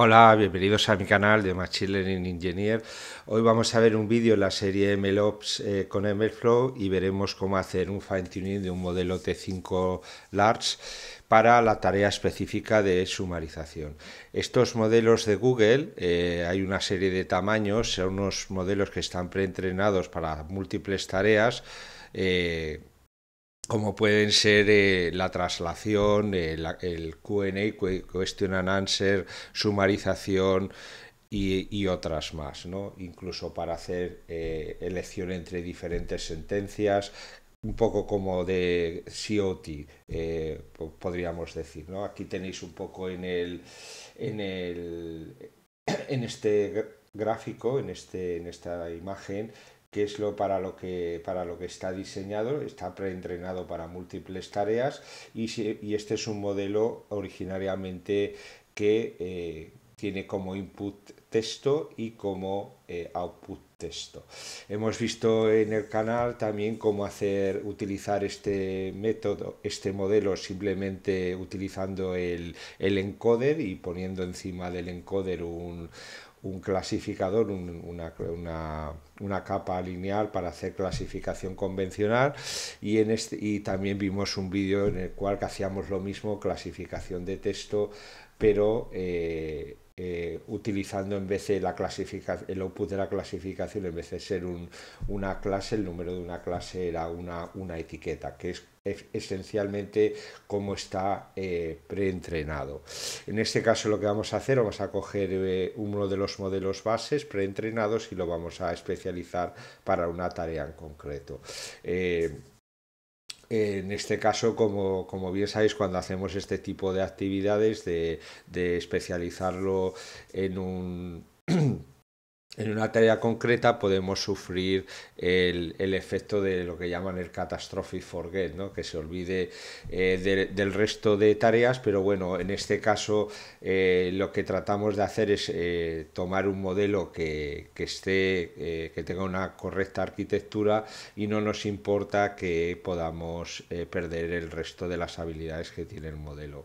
Hola, bienvenidos a mi canal de Machine Learning Engineer. Hoy vamos a ver un vídeo en la serie MLOps eh, con MLflow y veremos cómo hacer un fine tuning de un modelo T5 Large para la tarea específica de sumarización. Estos modelos de Google, eh, hay una serie de tamaños, son unos modelos que están preentrenados para múltiples tareas. Eh, como pueden ser eh, la traslación, eh, el QA, question and answer, sumarización y, otras más, ¿no? Incluso para hacer eh, elección entre diferentes sentencias, un poco como de COT, podríamos decir, Aquí tenéis un poco en el. en el. en este gráfico, en, este, en esta imagen, que es lo para lo que para lo que está diseñado, está preentrenado para múltiples tareas y, este es un modelo originariamente que eh, tiene como input texto y como eh, output texto. Hemos visto en el canal también cómo hacer utilizar este método, este modelo simplemente utilizando el, el encoder y poniendo encima del encoder un, un clasificador, una, capa lineal para hacer clasificación convencional y, en este, y también vimos un vídeo en el cual hacíamos lo mismo, clasificación de texto, pero eh, eh, utilizando en vez de la clasificación, el output de la clasificación, en vez de ser una clase, el número de una clase era una, una etiqueta, que es esencialmente cómo está eh, preentrenado. En este caso lo que vamos a hacer, vamos a coger eh, uno de los modelos bases preentrenados y lo vamos a especializar para una tarea en concreto. Eh, en este caso, como, bien sabéis, cuando hacemos este tipo de actividades, de especializarlo en un... en una tarea concreta podemos sufrir el, efecto de lo que llaman el catastrophic forget, que se olvide eh, del resto de tareas, pero bueno, en este caso eh, lo que tratamos de hacer es eh, tomar un modelo que, que esté, que tenga una correcta arquitectura y no nos importa que podamos perder el resto de las habilidades que tiene el modelo.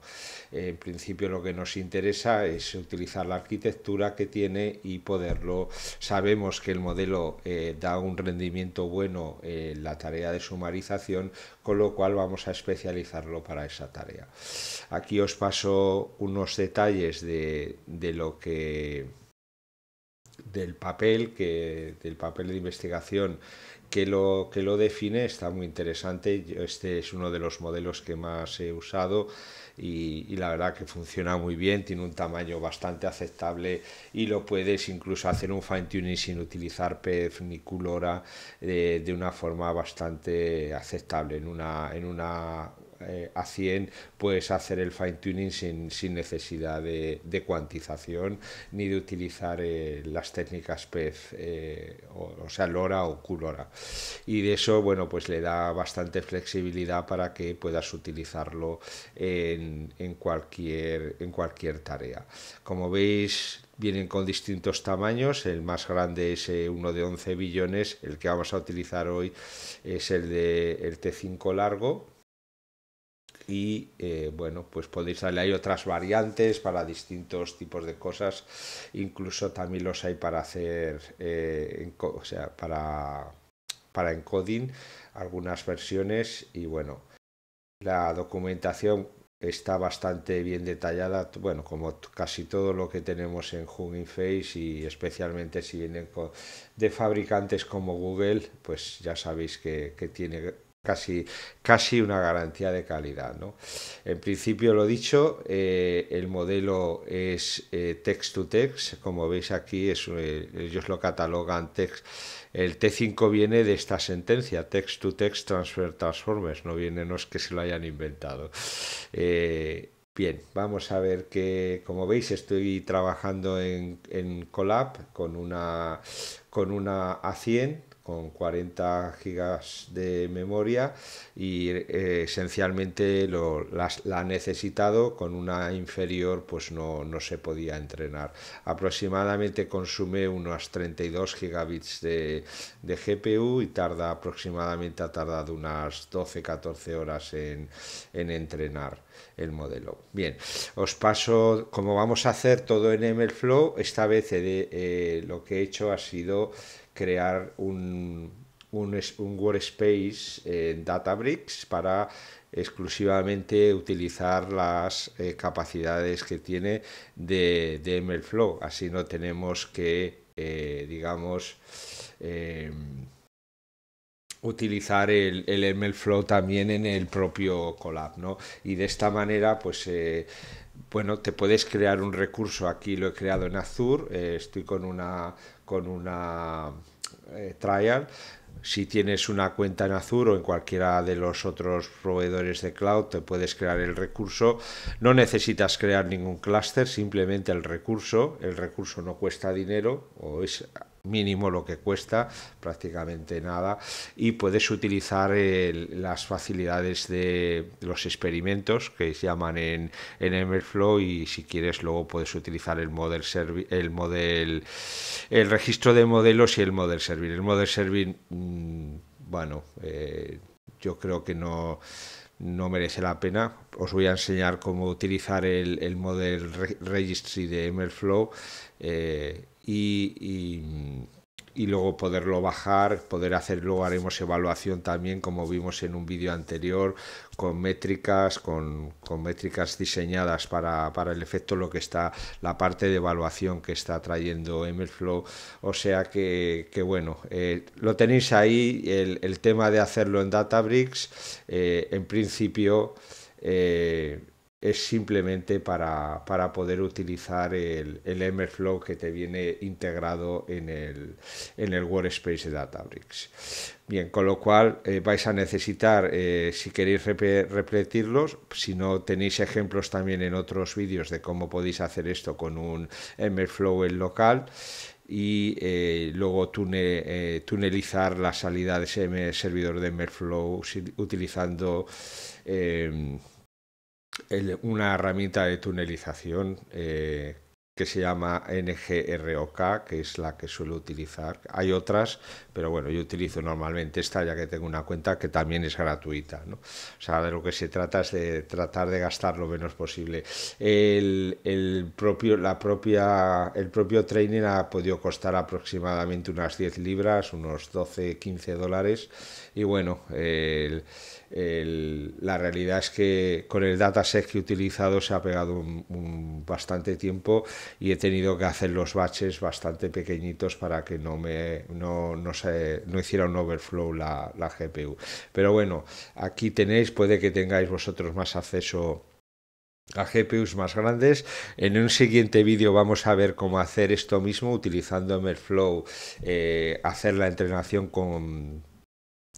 en principio lo que nos interesa es utilizar la arquitectura que tiene y poderlo Sabemos que el modelo eh, da un rendimiento bueno en eh, la tarea de sumarización, con lo cual vamos a especializarlo para esa tarea. Aquí os paso unos detalles de, lo que del papel del papel de investigación que lo define está muy interesante este es uno de los modelos que más he usado y, la verdad que funciona muy bien, tiene un tamaño bastante aceptable y lo puedes incluso hacer un fine tuning sin utilizar PEF ni culora eh, de una forma bastante aceptable en una, en una eh, a 100 puedes hacer el fine tuning sin, necesidad de, cuantización ni de utilizar eh, las técnicas PEF, eh, o, sea, LoRa o QLoRa. Y de eso, bueno, pues le da bastante flexibilidad para que puedas utilizarlo en, cualquier, en cualquier tarea. Como veis, vienen con distintos tamaños, el más grande es uno de 11 billones, el que vamos a utilizar hoy es el de T5 largo, y eh, bueno, pues podéis darle, hay otras variantes para distintos tipos de cosas, incluso también los hay para hacer, eh, o sea, para, para encoding, algunas versiones y bueno, la documentación está bastante bien detallada, bueno, como casi todo lo que tenemos en Hugging Face y especialmente si vienen de fabricantes como Google, pues ya sabéis que tiene casi, casi una garantía de calidad. ¿no? En principio, lo dicho, eh, el modelo es eh, text to text, como veis aquí, eh, ellos lo catalogan text. El T5 viene de esta sentencia, text to text transfer transformers, no viene, los que se lo hayan inventado. Bien, vamos a ver que, como veis, estoy trabajando en, en Colab con una, con una A100 con 40 gigas de memoria y eh, esencialmente la ha necesitado con una inferior pues no, se podía entrenar aproximadamente consume unos 32 gigabits de, GPU y tarda aproximadamente ha tardado unas 12-14 horas en, entrenar el modelo bien os paso como vamos a hacer todo en MLflow esta vez eh, lo que he hecho ha sido crear un, un, un workspace en eh, Databricks para exclusivamente utilizar las eh, capacidades que tiene de, de MLflow. Así no tenemos que, eh, digamos, utilizar el, el MLflow también en el propio Colab, ¿no? Y de esta manera, pues bueno, te puedes crear un recurso, aquí lo he creado en Azure, eh, estoy con una, con una eh, trial, si tienes una cuenta en Azure o en cualquiera de los otros proveedores de cloud, te puedes crear el recurso. No necesitas crear ningún clúster, simplemente el recurso. El recurso no cuesta dinero o es mínimo lo que cuesta, prácticamente nada, y puedes utilizar las facilidades de los experimentos que se llaman en, en y si quieres luego puedes utilizar el model servi el model el registro de modelos y el model servir. El model servir, mm, bueno, eh, yo creo que no no merece la pena. Os voy a enseñar cómo utilizar el, el model registry de Emerflow. Eh, y, luego poderlo bajar, poder hacerlo, haremos evaluación también, como vimos en un vídeo anterior, con métricas, con, métricas diseñadas para, el efecto, lo que está, la parte de evaluación que está trayendo MLflow. O sea que, bueno, eh, lo tenéis ahí, el, tema de hacerlo en Databricks, eh, en principio... Eh, es simplemente para, poder utilizar el, el Flow que te viene integrado en el, Workspace de Databricks. Bien, con lo cual eh, vais a necesitar, eh, si queréis repetirlos, si no tenéis ejemplos también en otros vídeos de cómo podéis hacer esto con un MFlow en local, y eh, luego tunelizar la salida de ese servidor de MFlow utilizando em, una herramienta de tunelización eh, que se llama NGROK, que es la que suelo utilizar. Hay otras, pero bueno, yo utilizo normalmente esta ya que tengo una cuenta que también es gratuita. ¿no? O sea, de lo que se trata es de tratar de gastar lo menos posible. El, el, propio, la propia, el propio training ha podido costar aproximadamente unas 10 libras, unos 12, 15 dólares. Y bueno, la realidad es que con el dataset que he utilizado se ha pegado un, bastante tiempo y he tenido que hacer los baches bastante pequeñitos para que no me no eh, no hiciera un overflow la, GPU. Pero bueno, aquí tenéis, puede que tengáis vosotros más acceso a GPUs más grandes. En un siguiente vídeo vamos a ver cómo hacer esto mismo utilizando Merflow, eh, hacer la entrenación con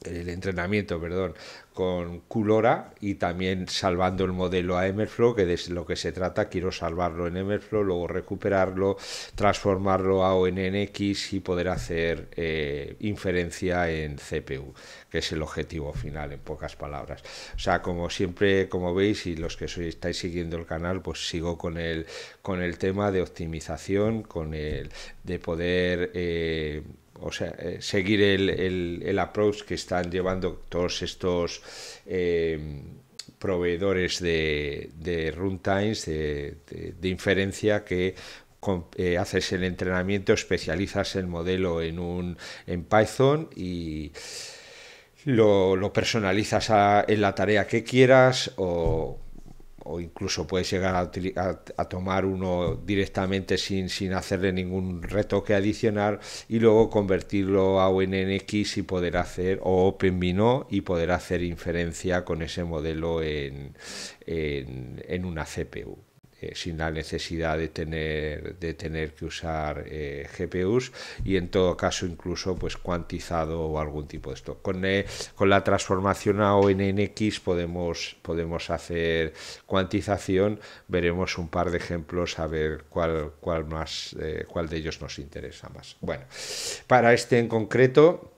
el entrenamiento perdón, con Culora y también salvando el modelo a Emerflow, que de lo que se trata, quiero salvarlo en Emerflow, luego recuperarlo, transformarlo a ONNX y poder hacer eh, inferencia en CPU, que es el objetivo final, en pocas palabras. O sea, como siempre, como veis, y los que estáis siguiendo el canal, pues sigo con el, con el tema de optimización, con el de poder... Eh, o sea, eh, seguir el, approach que están llevando todos estos eh, proveedores de, de runtimes, de, inferencia que eh, haces el entrenamiento, especializas el modelo en, un, en Python y... Lo, personalizas en la tarea que quieras o, o incluso puedes llegar a, tomar uno directamente sin, sin hacerle ningún retoque adicional y luego convertirlo a ONNX y poder hacer, o OpenVino y poder hacer inferencia con ese modelo en, en, en una CPU. Eh, sin la necesidad de tener, de tener que usar eh, GPUs y en todo caso incluso pues cuantizado o algún tipo de esto. Eh, con, la transformación a ONNX podemos, podemos hacer cuantización, veremos un par de ejemplos a ver cuál, cuál, más, cuál de ellos nos interesa más. Bueno, para este en concreto...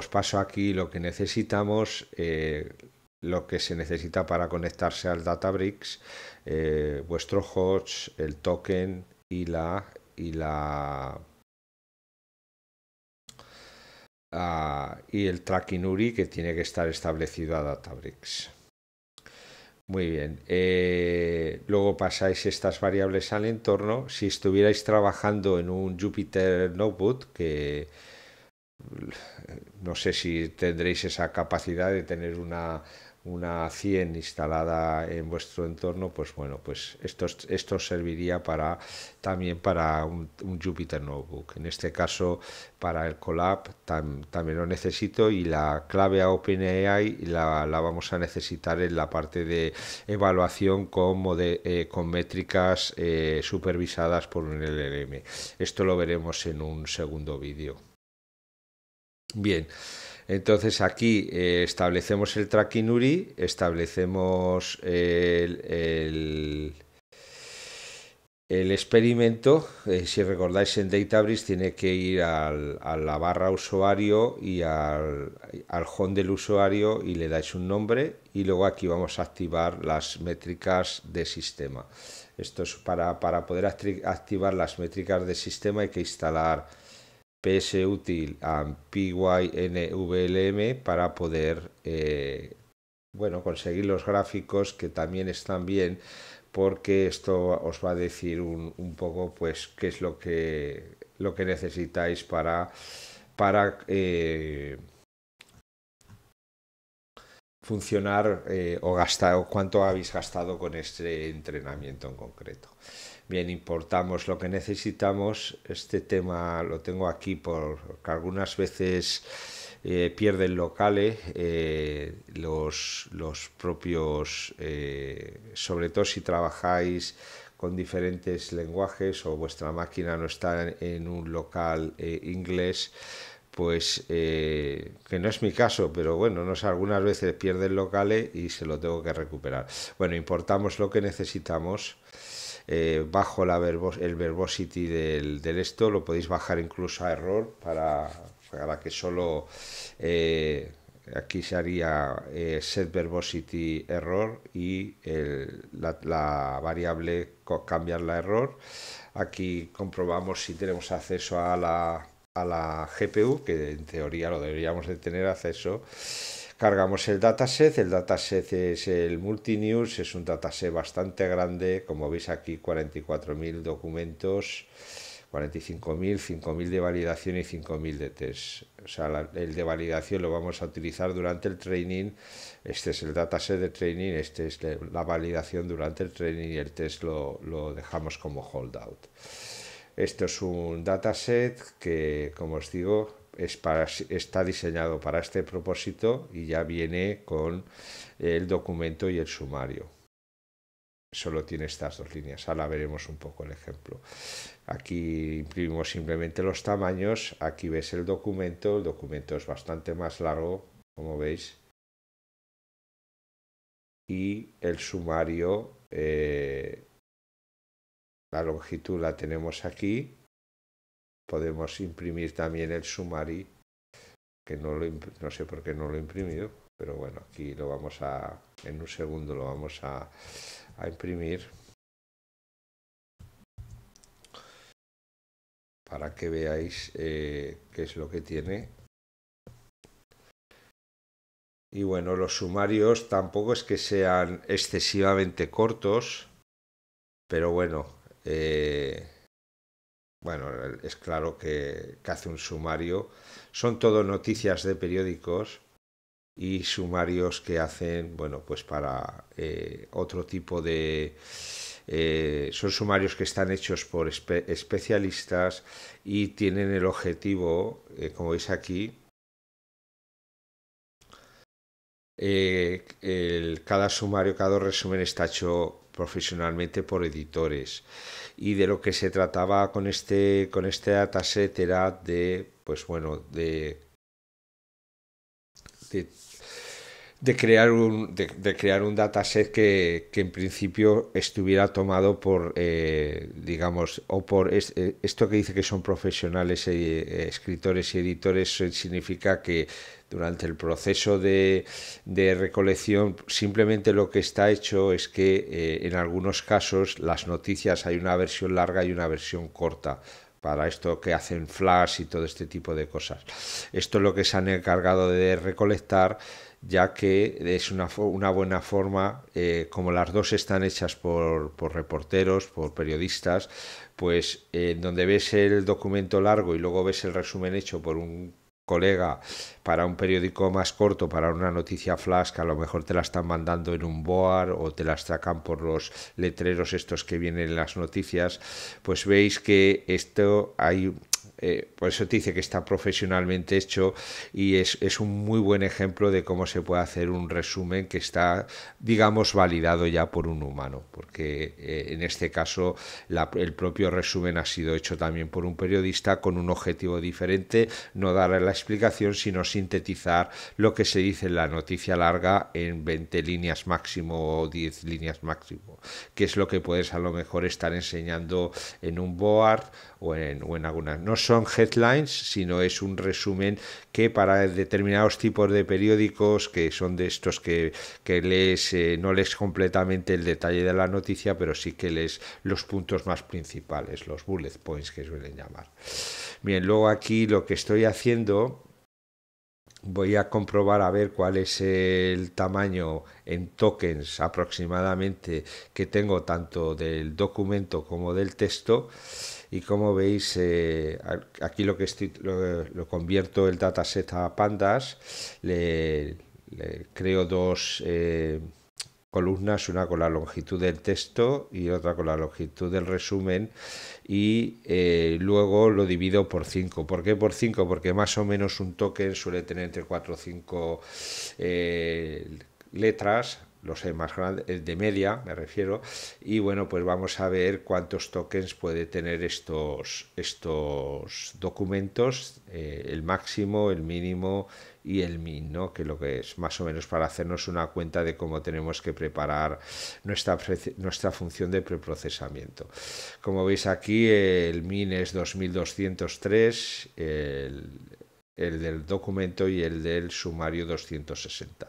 os paso aquí lo que necesitamos, lo que se necesita para conectarse al Databricks eh, vuestro host, el token y la y la ah, y el tracking URI que tiene que estar establecido a Databricks. Muy bien. Eh, luego pasáis estas variables al entorno. Si estuvierais trabajando en un Jupyter Notebook, que no sé si tendréis esa capacidad de tener una una 100 instalada en vuestro entorno, pues bueno, pues esto, serviría para también para un, Jupyter Notebook. En este caso, para el Colab también lo necesito y la clave a OpenAI la, la, vamos a necesitar en la parte de evaluación con, eh, con métricas eh, supervisadas por un LLM. Esto lo veremos en un segundo vídeo. Bien. Entonces aquí eh, establecemos el tracking URI, establecemos el, experimento. Eh, si recordáis en Databricks tiene que ir a la barra usuario y al, al home del usuario y le dais un nombre y luego aquí vamos a activar las métricas de sistema. Esto es para, para poder activar las métricas de sistema hay que instalar PS útil a PYNVLM para poder eh, bueno, conseguir los gráficos que también están bien porque esto os va a decir un, poco pues qué es lo que, lo que necesitáis para, para eh, funcionar eh, o gastar o cuánto habéis gastado con este entrenamiento en concreto. Bien, importamos lo que necesitamos. Este tema lo tengo aquí porque algunas veces eh, pierden locales eh, los, propios, eh, sobre todo si trabajáis con diferentes lenguajes o vuestra máquina no está en, un local inglés pues que no es mi caso, pero bueno, no algunas veces pierden locales y se lo tengo que recuperar. Bueno, importamos lo que necesitamos eh, bajo la verbos, el verbosity del, esto, lo podéis bajar incluso a error para, que solo eh, aquí se haría eh, set verbosity error y la, variable cambiarla a error. Aquí comprobamos si tenemos acceso a la, a la GPU, que en teoría lo deberíamos de tener acceso Cargamos el dataset, el dataset es el Multinews, es un dataset bastante grande, como veis aquí 44.000 documentos, 45.000, 5.000 de validación y 5.000 de test. O sea, el de validación lo vamos a utilizar durante el training, este es el dataset de training, este es la validación durante el training y el test lo, lo dejamos como holdout. Esto es un dataset que, como os digo, es para, está diseñado para este propósito y ya viene con el documento y el sumario. Solo tiene estas dos líneas. Ahora veremos un poco el ejemplo. Aquí imprimimos simplemente los tamaños. Aquí ves el documento. El documento es bastante más largo, como veis. Y el sumario, eh, la longitud la tenemos aquí podemos imprimir también el sumari, que no, lo, no sé por qué no lo he imprimido, pero bueno, aquí lo vamos a, en un segundo lo vamos a, a imprimir para que veáis eh, qué es lo que tiene. Y bueno, los sumarios tampoco es que sean excesivamente cortos, pero bueno, eh, bueno, es claro que, hace un sumario. Son todo noticias de periódicos y sumarios que hacen, bueno, pues para eh, otro tipo de... Eh, son sumarios que están hechos por especialistas y tienen el objetivo, eh, como veis aquí, el, cada sumario, cada resumen está hecho profesionalmente por editores y de lo que se trataba con este con este dataset era de pues bueno de de, crear un de, crear un dataset que, que en principio estuviera tomado por eh, digamos o por eh, esto que dice que son profesionales eh, escritores y editores significa que durante el proceso de, recolección, simplemente lo que está hecho es que eh, en algunos casos las noticias hay una versión larga y una versión corta para esto que hacen flash y todo este tipo de cosas. Esto es lo que se han encargado de recolectar, ya que es una, una buena forma, eh, como las dos están hechas por, reporteros, por periodistas, pues en donde ves el documento largo y luego ves el resumen hecho por un colega para un periódico más corto, para una noticia flash que a lo mejor te la están mandando en un boar o te la sacan por los letreros estos que vienen en las noticias, pues veis que esto hay eh, por eso te dice que está profesionalmente hecho y es, un muy buen ejemplo de cómo se puede hacer un resumen que está, digamos, validado ya por un humano, porque eh, en este caso el propio resumen ha sido hecho también por un periodista con un objetivo diferente, no darle la explicación, sino sintetizar lo que se dice en la noticia larga en 20 líneas máximo o 10 líneas máximo, que es lo que puedes a lo mejor estar enseñando en un board o en, algunas. No son headlines, sino es un resumen que para determinados tipos de periódicos, que son de estos que, que eh, no lees completamente el detalle de la noticia, pero sí que lees los puntos más principales, los bullet points que suelen llamar. Bien, luego aquí lo que estoy haciendo voy a comprobar a ver cuál es el tamaño en tokens aproximadamente que tengo tanto del documento como del texto y como veis eh, aquí lo que estoy, lo, convierto el dataset a pandas le, creo dos eh, columnas, una con la longitud del texto y otra con la longitud del resumen y eh, luego lo divido por 5. ¿Por qué por 5? Porque más o menos un token suele tener entre 4 o 5 eh, letras, los más grandes, eh, de media me refiero, y bueno, pues vamos a ver cuántos tokens puede tener estos, estos documentos, el máximo, el mínimo, y el min, que lo que es más o menos para hacernos una cuenta de cómo tenemos que preparar nuestra, nuestra función de preprocesamiento. Como veis aquí, el min es 2203, el, del documento y el del sumario 260.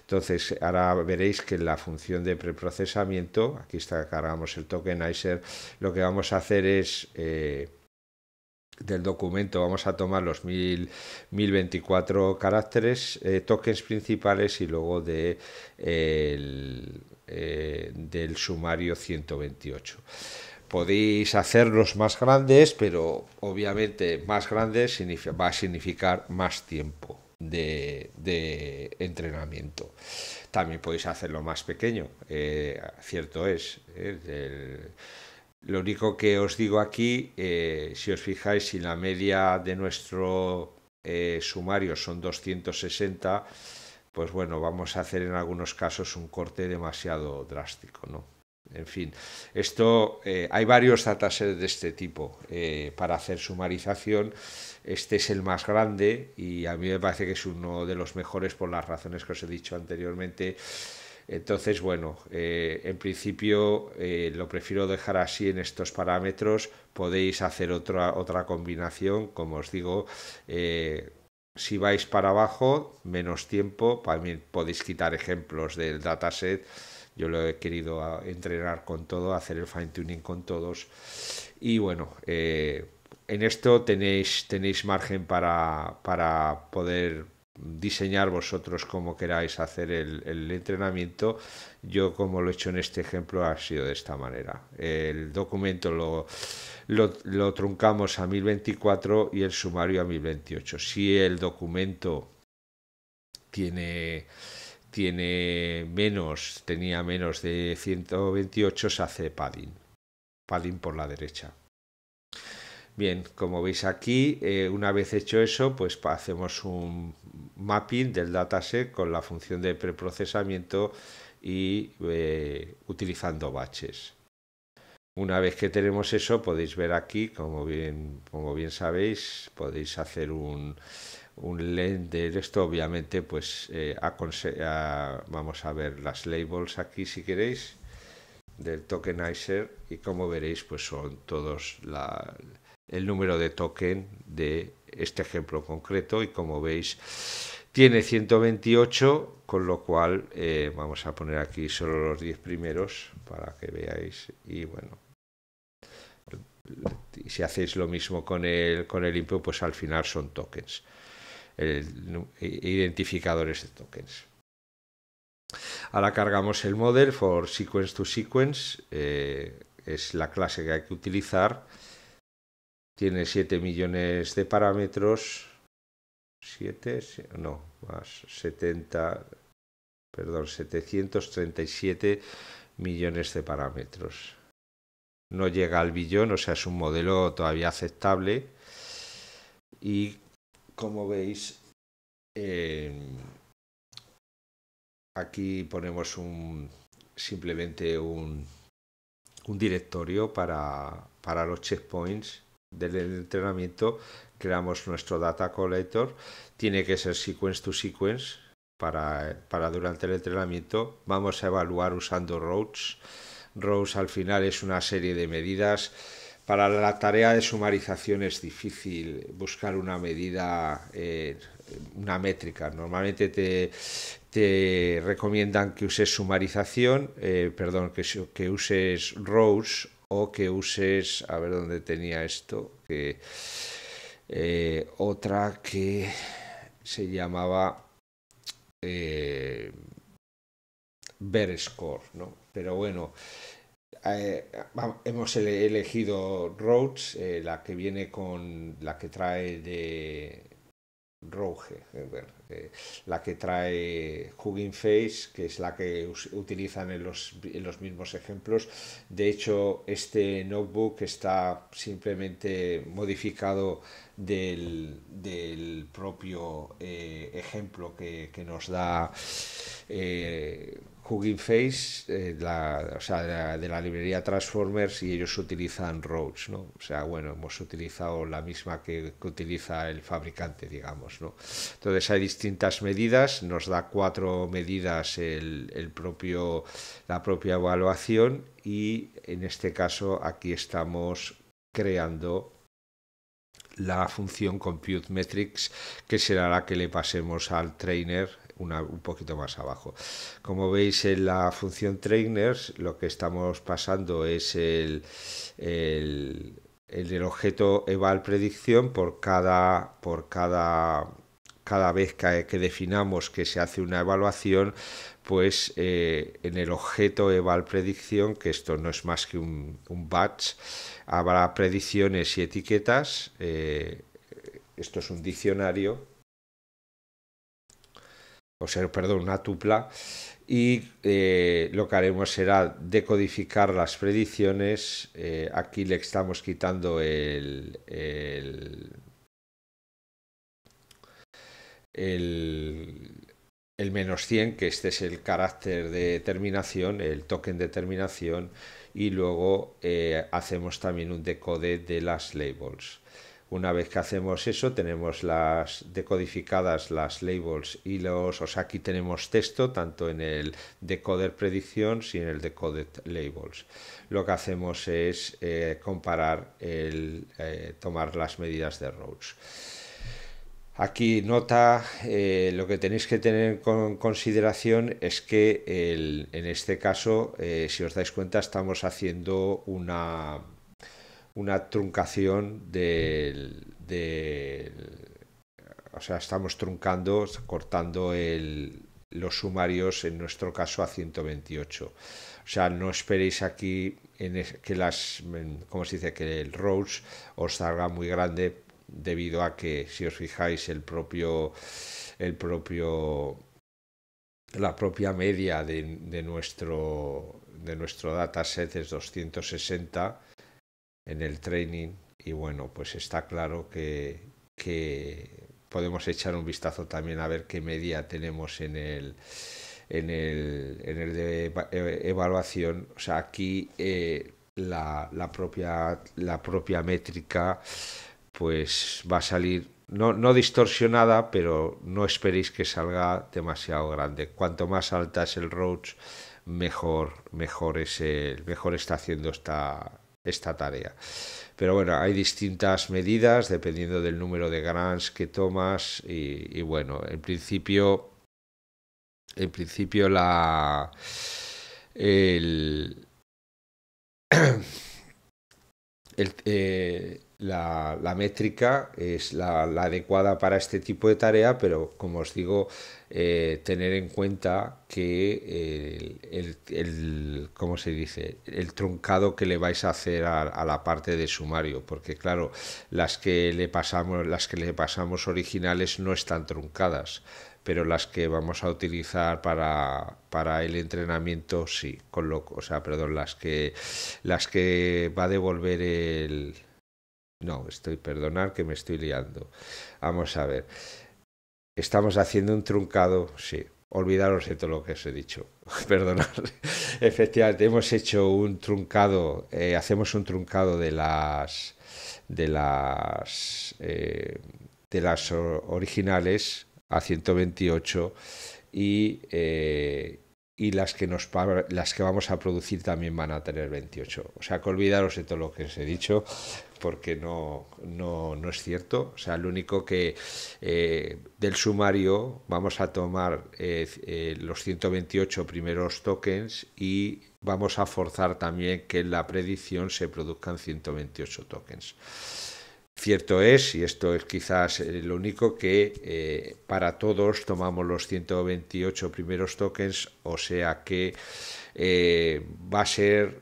Entonces, ahora veréis que la función de preprocesamiento, aquí está, cargamos el tokenizer, lo que vamos a hacer es... Eh, del documento vamos a tomar los 1024 caracteres, eh, tokens principales y luego de, el, eh, del sumario 128. Podéis hacerlos más grandes, pero obviamente más grandes va a significar más tiempo. De, entrenamiento. También podéis hacerlo más pequeño, eh, cierto es. Lo único que os digo aquí, eh, si os fijáis, si la media de nuestro eh, sumario son 260, pues bueno, vamos a hacer en algunos casos un corte demasiado drástico, ¿no? En fin, esto eh, hay varios datasets de este tipo para hacer sumarización. Este es el más grande y a mí me parece que es uno de los mejores por las razones que os he dicho anteriormente entonces, bueno, eh, en principio eh, lo prefiero dejar así en estos parámetros. Podéis hacer otra, otra combinación, como os digo. Eh, si vais para abajo, menos tiempo. También podéis quitar ejemplos del dataset. Yo lo he querido ah, entrenar con todo, hacer el fine tuning con todos. Y bueno, en esto tenéis, tenéis margen para, para poder diseñar vosotros como queráis hacer el, entrenamiento. Yo como lo he hecho en este ejemplo ha sido de esta manera. El documento lo, truncamos a 1024 y el sumario a 1028. Si el documento tiene tiene menos, tenía menos de 128, se hace padding. Padding por la derecha. Bien, como veis aquí, eh, una vez hecho eso, pues hacemos un mapping del dataset con la función de preprocesamiento y eh, utilizando batches. Una vez que tenemos eso, podéis ver aquí, como bien, como bien sabéis, podéis hacer un, un lender. Esto obviamente, pues eh, vamos a ver las labels aquí si queréis del tokenizer y como veréis, pues son todos la, el número de token de este ejemplo concreto y como veis tiene 128 con lo cual eh, vamos a poner aquí solo los 10 primeros para que veáis y bueno si hacéis lo mismo con el con input pues al final son tokens identificadores de tokens ahora cargamos el model for sequence to sequence eh, es la clase que hay que utilizar tiene 7 millones de parámetros. 7, no, más 70, perdón, 737 millones de parámetros. No llega al billón, o sea, es un modelo todavía aceptable. Y como veis, aquí ponemos un simplemente un, directorio para los checkpoints del entrenamiento, creamos nuestro data collector, tiene que ser sequence to sequence para, para durante el entrenamiento, vamos a evaluar usando rows, rows al final es una serie de medidas, para la tarea de sumarización es difícil buscar una medida, eh, una métrica. Normalmente te, te recomiendan que uses sumarización, eh, perdón, que, que uses rows que uses, a ver dónde tenía esto, que eh, otra que se llamaba ver eh, score ¿no? Pero bueno, eh, hemos elegido Roads, la que viene con la que trae de Rouge, eh, eh, la que trae Hugging Face, que es la que utilizan en los, mismos ejemplos. De hecho, este notebook está simplemente modificado del, propio eh, ejemplo que, nos da Hugging Face, eh, de, la, librería Transformers y ellos utilizan Roads, O sea, bueno, hemos utilizado la misma que, utiliza el fabricante, digamos, Entonces hay distintas medidas, nos da cuatro medidas propio, la propia evaluación y en este caso aquí estamos creando la función compute metrics que será la que le pasemos al trainer un poquito más abajo. Como veis en la función trainers, lo que estamos pasando es el, el, el objeto eval predicción por cada, por cada cada vez que, definamos que se hace una evaluación, pues eh, en el objeto eval predicción, que esto no es más que un, batch, habrá predicciones y etiquetas. Eh, esto es un diccionario o sea, perdón, una tupla, y eh, lo que haremos será decodificar las predicciones. Eh, aquí le estamos quitando el, el, menos 100, que este es el carácter de terminación, el token de terminación, y luego eh, hacemos también un decode de las labels. Una vez que hacemos eso, tenemos las decodificadas las labels y los, o sea, aquí tenemos texto tanto en el decoder predicción si en el decoder labels. Lo que hacemos es eh, comparar, el, eh, tomar las medidas de roads Aquí nota, eh, lo que tenéis que tener en consideración es que en este caso, si os dais cuenta, estamos haciendo una, una truncación del, o sea, estamos truncando, cortando el, los sumarios, en nuestro caso a 128. O sea, no esperéis aquí en que las, se dice? Que el Rose os salga muy grande debido a que, si os fijáis, el propio, el propio, la propia media de, de nuestro, de nuestro dataset es 260 en el training y bueno, pues está claro que, podemos echar un vistazo también a ver qué media tenemos en el, en el, en el de e, evaluación. O sea, aquí eh, la, la, propia, la propia métrica pues va a salir no, no distorsionada, pero no esperéis que salga demasiado grande. Cuanto más alta es el Roach, mejor, mejor, es el, mejor está haciendo esta, esta tarea. Pero bueno, hay distintas medidas dependiendo del número de grants que tomas y, bueno, en principio, en principio la... El, el, eh, la, la métrica es la, adecuada para este tipo de tarea, pero como os digo, eh, tener en cuenta que el, el, ¿cómo se dice? el truncado que le vais a hacer a, la parte de sumario, porque claro, las que le pasamos, las que le pasamos originales no están truncadas pero las que vamos a utilizar para, para el entrenamiento sí, con lo, o sea, perdón, las que las que va a devolver el, no, estoy, perdonar que me estoy liando. Vamos a ver. Estamos haciendo un truncado, sí. Olvidaros de todo lo que os he dicho. Perdonad. Efectivamente, hemos hecho un truncado, eh, hacemos un truncado de las de las eh, de las originales a 128 y, eh, y las que, nos, las que vamos a producir también van a tener 28. O sea, que olvidaros de todo lo que os he dicho, porque no, no, es cierto. O sea, lo único que eh, del sumario vamos a tomar eh, eh, los 128 primeros tokens y vamos a forzar también que en la predicción se produzcan 128 tokens. Cierto es, y esto es quizás eh, lo único, que eh, para todos tomamos los 128 primeros tokens, o sea que eh, va a ser,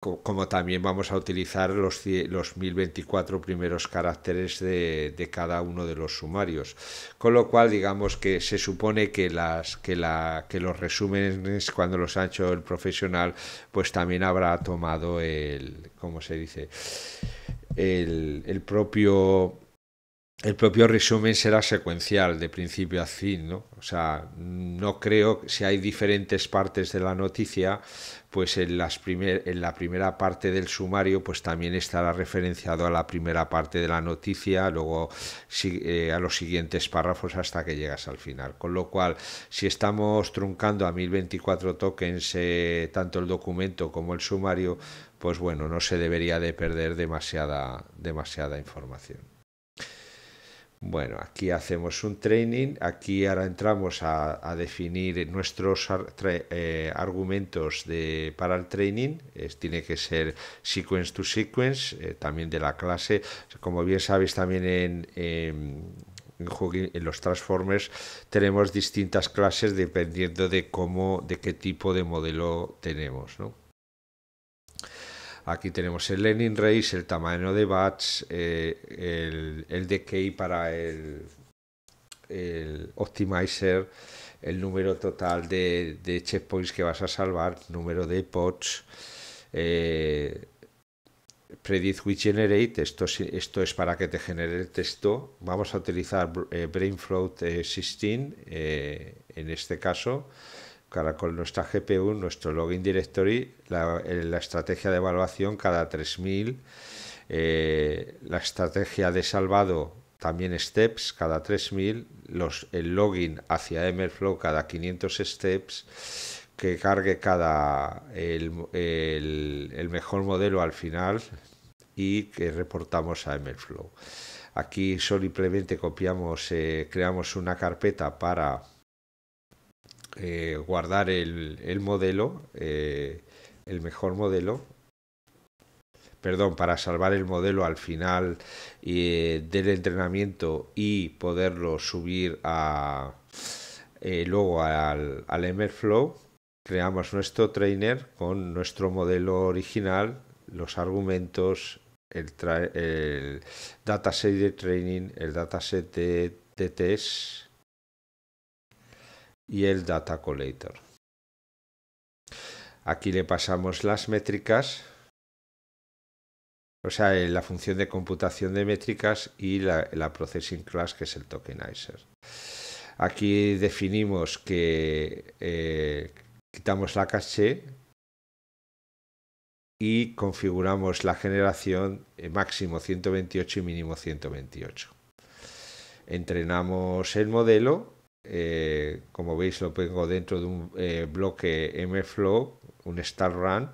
como también vamos a utilizar los, los 1024 primeros caracteres de, cada uno de los sumarios. Con lo cual, digamos que se supone que, las, que, la, que los resúmenes, cuando los ha hecho el profesional, pues también habrá tomado el, ¿cómo se dice? el, propio, el propio resumen será secuencial de principio a fin, ¿no? O sea, no creo que si hay diferentes partes de la noticia, pues en, las primer, en la primera parte del sumario pues también estará referenciado a la primera parte de la noticia, luego eh, a los siguientes párrafos hasta que llegas al final. Con lo cual, si estamos truncando a 1024 tokens eh, tanto el documento como el sumario, pues bueno, no se debería de perder demasiada, demasiada información. Bueno, aquí hacemos un training, aquí ahora entramos a, definir nuestros eh, argumentos para el training, tiene que ser sequence to sequence, eh, también de la clase, como bien sabéis también en, los Transformers tenemos distintas clases dependiendo de cómo, de qué tipo de modelo tenemos, ¿no? Aquí tenemos el Lenin Race, el tamaño de batch, eh, el, el, decay para el, optimizer, el número total de, checkpoints que vas a salvar, número de pods, eh, predict which generate, esto es, esto es para que te genere el texto. Vamos a utilizar brainflow eh, BrainFloat 16 eh, en este caso con nuestra GPU, nuestro login directory, eh, la, estrategia de evaluación cada 3000, eh, la estrategia de salvado también steps cada 3000, los, el login hacia Emerflow cada 500 steps, que cargue cada el, mejor modelo al final y que reportamos a Emerflow. Aquí simplemente copiamos, eh, creamos una carpeta para eh, guardar el, modelo, eh, el mejor modelo, perdón, para salvar el modelo al final eh, del entrenamiento y poderlo subir a, luego al, al creamos nuestro trainer con nuestro modelo original, los argumentos, el, el dataset de training, el dataset set de test y el Data Collector. Aquí le pasamos las métricas, o sea, eh, la función de computación de métricas y la, Processing Class, que es el Tokenizer. Aquí definimos que eh, quitamos la caché y configuramos la generación eh, máximo 128 y mínimo 128. Entrenamos el modelo eh, como veis lo pongo dentro de un eh, bloque mflow un start run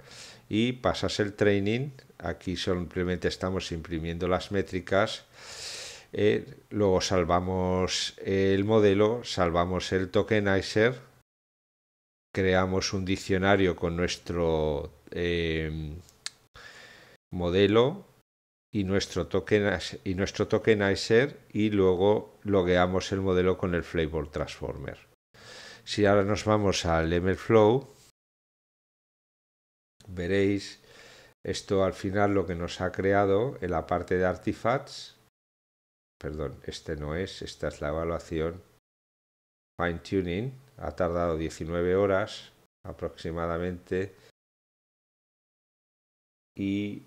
y pasas el training aquí simplemente estamos imprimiendo las métricas eh, luego salvamos el modelo salvamos el tokenizer creamos un diccionario con nuestro modelo y nuestro token, y nuestro tokenizer y luego logueamos el modelo con el flavor transformer. Si ahora nos vamos al MLflow, veréis esto al final lo que nos ha creado en la parte de artifacts. Perdón, este no es, esta es la evaluación. Fine tuning, ha tardado 19 horas aproximadamente. Y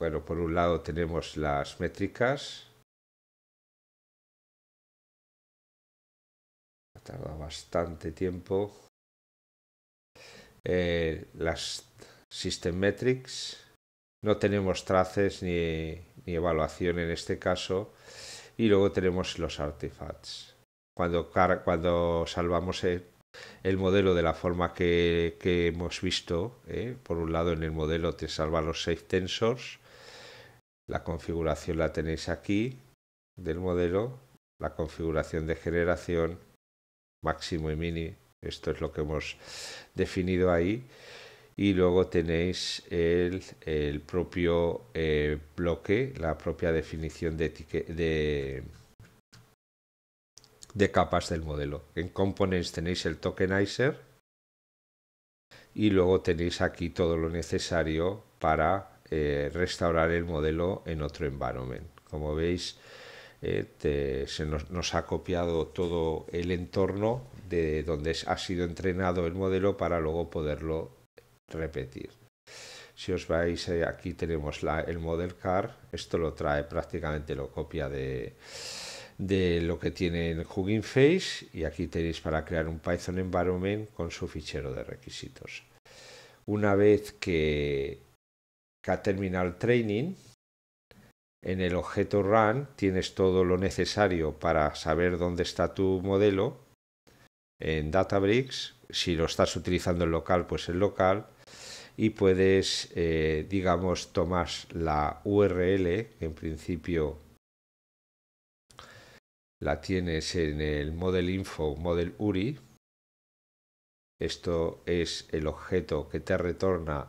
bueno, por un lado tenemos las métricas. Ha tardado bastante tiempo. Eh, las System Metrics. No tenemos traces ni, evaluación en este caso. Y luego tenemos los artifacts. Cuando, salvamos el, modelo de la forma que, hemos visto, eh, por un lado en el modelo te salva los safe tensors la configuración la tenéis aquí del modelo, la configuración de generación, máximo y mini, esto es lo que hemos definido ahí. Y luego tenéis el, propio eh, bloque, la propia definición de, de, de capas del modelo. En Components tenéis el tokenizer y luego tenéis aquí todo lo necesario para eh, restaurar el modelo en otro environment. Como veis, eh, se nos, ha copiado todo el entorno de donde ha sido entrenado el modelo para luego poderlo repetir. Si os vais, eh, aquí tenemos el model car, esto lo trae prácticamente, lo copia de, de lo que tiene en Hugging Face y aquí tenéis para crear un Python environment con su fichero de requisitos. Una vez que k Training, en el objeto run tienes todo lo necesario para saber dónde está tu modelo. En Databricks, si lo estás utilizando en local, pues en local. Y puedes, eh, digamos, tomar la URL, en principio la tienes en el model info, model URI, esto es el objeto que te retorna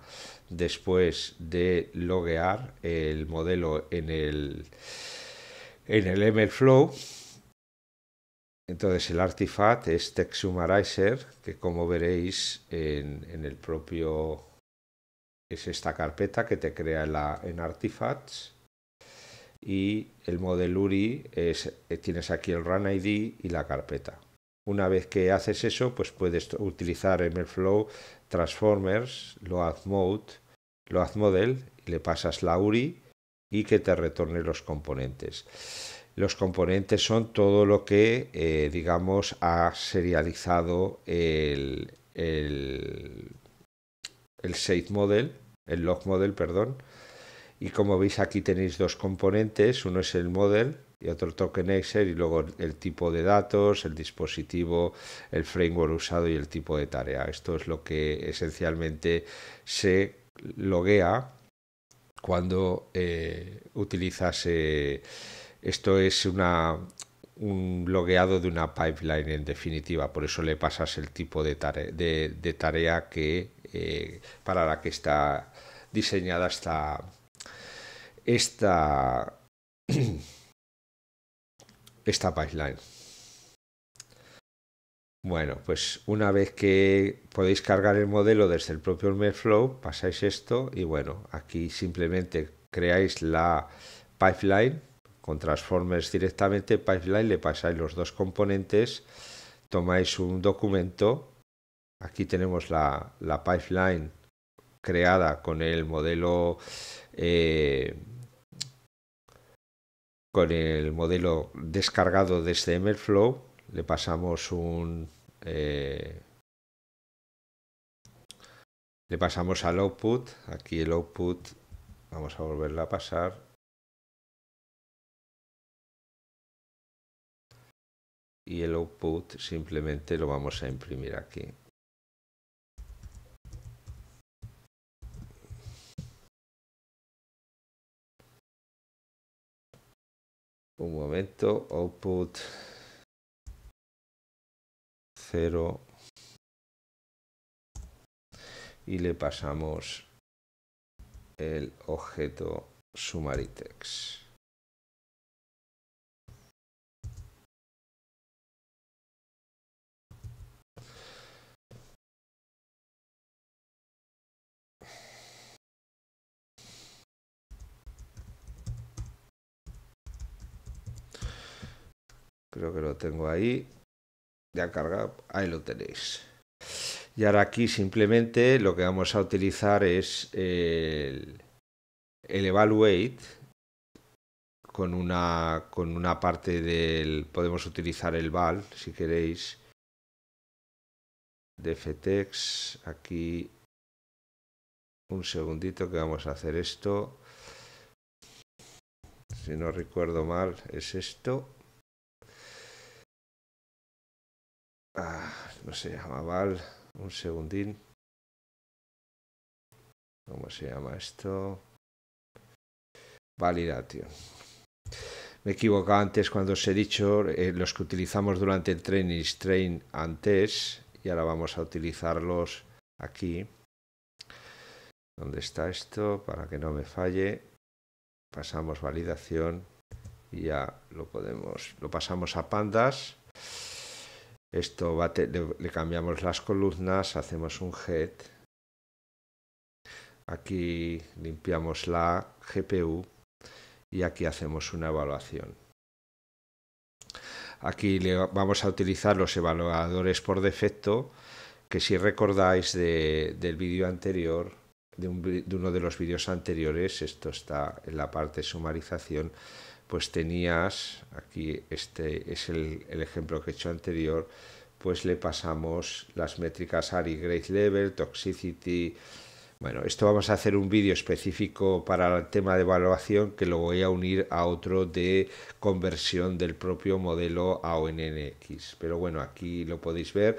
después de loguear el modelo en el, en MLflow. Entonces el artifact es text que como veréis en, el propio es esta carpeta que te crea en artifacts y el modelo URI es, eh, tienes aquí el run ID y la carpeta. Una vez que haces eso, pues puedes utilizar Flow Transformers, Load Mode, Model, y le pasas la URI y que te retorne los componentes. Los componentes son todo lo que, eh, digamos, ha serializado el, el, el Model, el Log Model, perdón. Y como veis aquí tenéis dos componentes, uno es el Model y otro token exer y luego el tipo de datos, el dispositivo, el framework usado y el tipo de tarea. Esto es lo que esencialmente se loguea cuando eh, utilizas... esto es una, un logueado de una pipeline en definitiva, por eso le pasas el tipo de tarea, de, tarea que, eh, para la que está diseñada esta... esta esta pipeline. Bueno, pues una vez que podéis cargar el modelo desde el propio flow pasáis esto y bueno, aquí simplemente creáis la pipeline con Transformers directamente, pipeline, le pasáis los dos componentes, tomáis un documento, aquí tenemos la, la pipeline creada con el modelo eh, con el modelo descargado desde MLflow este le pasamos un... Eh, le pasamos al output, aquí el output, vamos a volverla a pasar. Y el output simplemente lo vamos a imprimir aquí. un momento, output 0 y le pasamos el objeto sumaritex. Creo que lo tengo ahí. Ya cargado. Ahí lo tenéis. Y ahora aquí simplemente lo que vamos a utilizar es el, evaluate con una, con una parte del... Podemos utilizar el val si queréis. De Aquí un segundito que vamos a hacer esto. Si no recuerdo mal, es esto. Ah, no se llama Val un segundín. ¿Cómo se llama esto? Validación Me he equivocado antes cuando os he dicho eh, los que utilizamos durante el training train antes y ahora vamos a utilizarlos aquí. ¿Dónde está esto? Para que no me falle. Pasamos validación y ya lo podemos, lo pasamos a pandas. Esto le, cambiamos las columnas, hacemos un head. Aquí limpiamos la GPU y aquí hacemos una evaluación. Aquí le, vamos a utilizar los evaluadores por defecto, que si recordáis del vídeo anterior, de uno de los vídeos anteriores, esto está en la parte de sumarización, pues tenías, aquí este es el, ejemplo que he hecho anterior, pues le pasamos las métricas ARI Grade Level, Toxicity, bueno, esto vamos a hacer un vídeo específico para el tema de evaluación que lo voy a unir a otro de conversión del propio modelo a ONNX. Pero bueno, aquí lo podéis ver.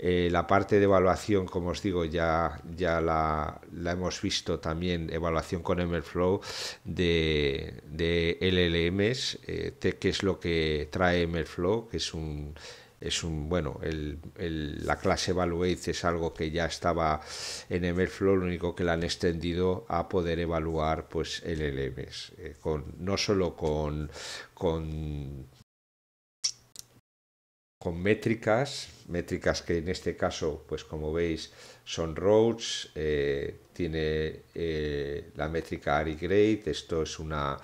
Eh, la parte de evaluación, como os digo, ya, ya la, hemos visto también, evaluación con MLflow de, de LLMs, eh, que es lo que trae MLflow, que es un es un bueno la clase evaluate es algo que ya estaba en MLflow, lo único que la han extendido a poder evaluar pues LMS, eh, con no solo con con métricas métricas que en este caso pues como veis son roads eh, tiene eh, la métrica AriGrade esto es una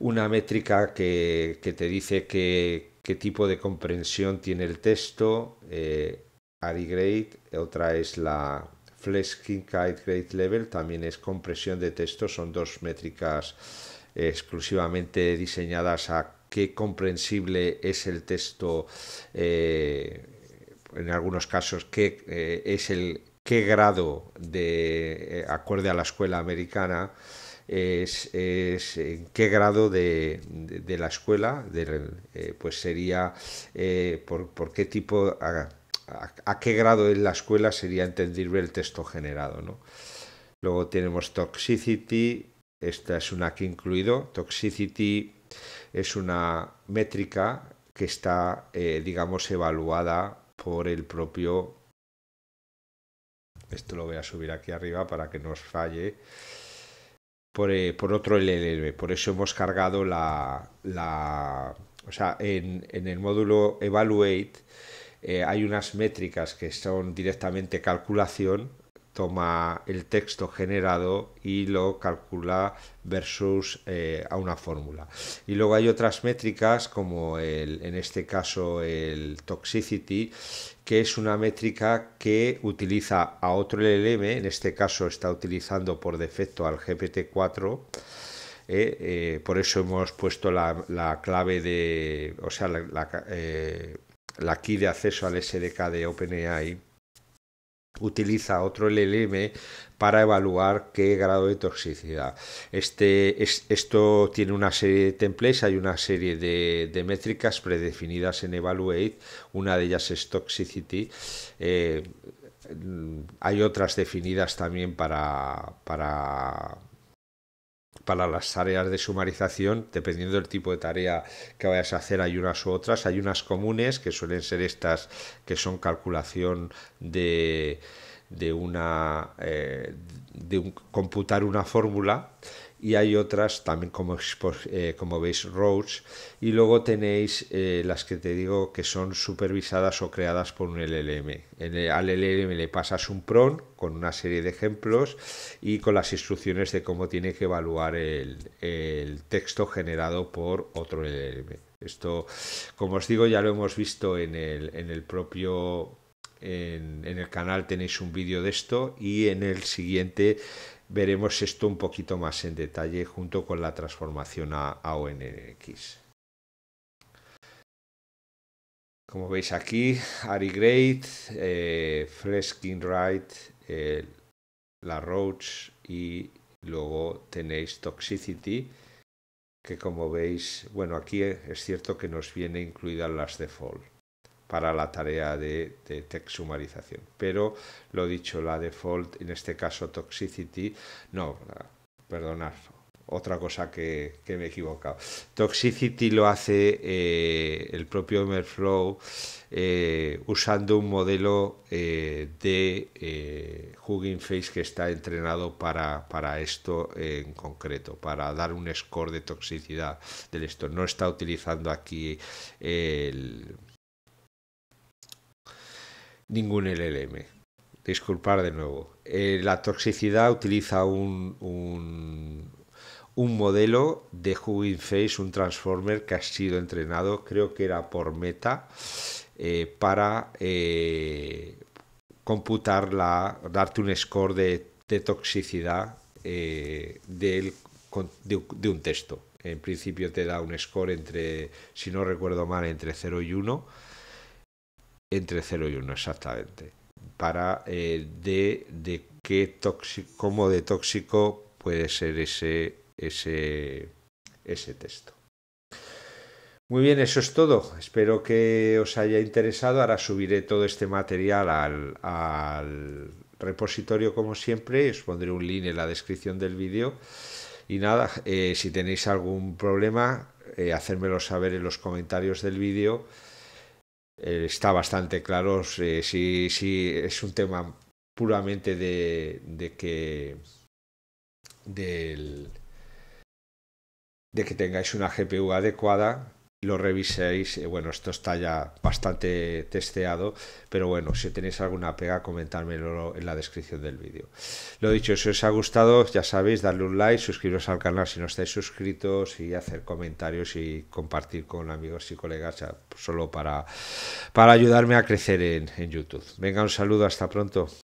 una métrica que te dice que, qué tipo de comprensión tiene el texto. Eh, Ari Grade, otra es la Kite Grade Level, también es compresión de texto, son dos métricas exclusivamente diseñadas a qué comprensible es el texto, eh, en algunos casos, qué eh, es el qué grado de eh, acorde a la escuela americana es, en qué grado de, la escuela, eh, pues sería eh, por, qué tipo, a, qué grado en la escuela sería entendible el texto generado. ¿no? Luego tenemos toxicity, esta es una que incluido, toxicity es una métrica que está, eh, digamos, evaluada por el propio... Esto lo voy a subir aquí arriba para que no os falle. Eh, por, otro LLV, Por eso hemos cargado la... o sea, en, el módulo Evaluate eh, hay unas métricas que son directamente calculación toma el texto generado y lo calcula versus eh, a una fórmula. Y luego hay otras métricas como en este caso el toxicity, que es una métrica que utiliza a otro LLM, en este caso está utilizando por defecto al GPT-4. Eh, eh, por eso hemos puesto la, clave de, o sea, la, la key de acceso al SDK de OpenAI utiliza otro LLM para evaluar qué grado de toxicidad. Este, esto tiene una serie de templates, hay una serie de, métricas predefinidas en Evaluate, una de ellas es Toxicity. Eh, hay otras definidas también para, para para las áreas de sumarización, dependiendo del tipo de tarea que vayas a hacer, hay unas u otras. Hay unas comunes que suelen ser estas, que son calculación de, de una eh, de computar una fórmula y hay otras también como, eh, como veis Roads y luego tenéis eh, las que te digo que son supervisadas o creadas por un LLM. En al LLM le pasas un PRON con una serie de ejemplos y con las instrucciones de cómo tiene que evaluar el, texto generado por otro LLM. Esto, como os digo, ya lo hemos visto en el, propio en, el canal tenéis un vídeo de esto y en el siguiente veremos esto un poquito más en detalle junto con la transformación a, ONX. Como veis aquí, Ari Great, eh, eh, La Roach y luego tenéis Toxicity, que como veis, bueno, aquí es cierto que nos viene incluida las default para la tarea de, de Pero lo dicho, la default, en este caso toxicity, no, perdonad, otra cosa que, me he equivocado. Toxicity lo hace eh, el propio Merflow eh, usando un modelo eh, de Hugging Face que está entrenado para, para esto en concreto, para dar un score de toxicidad del esto. No está utilizando aquí el ningún LLM. Disculpar de nuevo. Eh, la toxicidad utiliza un, un, modelo de Hugging Face, un transformer que ha sido entrenado, creo que era por Meta, eh, para eh, computar la, darte un score de, toxicidad de, un texto. En principio te da un score entre, si no recuerdo mal, entre 0 y 1 entre 0 y 1 exactamente, para eh, de, de, qué tóxico, cómo de tóxico puede ser ese, ese, texto. Muy bien, eso es todo. Espero que os haya interesado. Ahora subiré todo este material al, repositorio como siempre. Os pondré un link en la descripción del vídeo. Y nada, eh, si tenéis algún problema, eh, hacérmelo saber en los comentarios del vídeo. Eh, está bastante claro si, eh, si, es un tema puramente de, de que del de que tengáis una GPU adecuada lo reviséis. Eh, bueno, esto está ya bastante testeado, pero bueno, si tenéis alguna pega, comentármelo en la descripción del vídeo. Lo dicho, si os ha gustado, ya sabéis, darle un like, suscribiros al canal si no estáis suscritos y hacer comentarios y compartir con amigos y colegas, solo para, para ayudarme a crecer en YouTube. Venga, un saludo, hasta pronto.